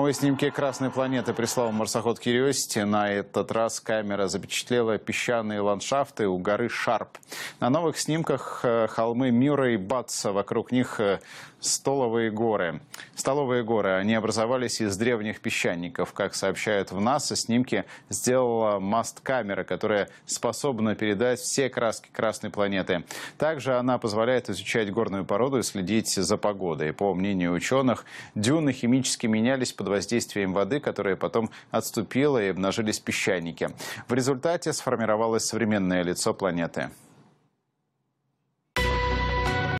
Новые снимки «Красной планеты» прислал марсоход Curiosity. На этот раз камера запечатлела песчаные ландшафты у горы Шарп. На новых снимках э, холмы Мюра и Батса. Вокруг них э, столовые горы. Столовые горы, они образовались из древних песчаников. Как сообщают в НАСА, снимки сделала маст-камера, которая способна передать все краски Красной планеты. Также она позволяет изучать горную породу и следить за погодой. По мнению ученых, дюны химически менялись под воздействием воды, которая потом отступила и обнажились песчаники. В результате сформировалось современное лицо планеты.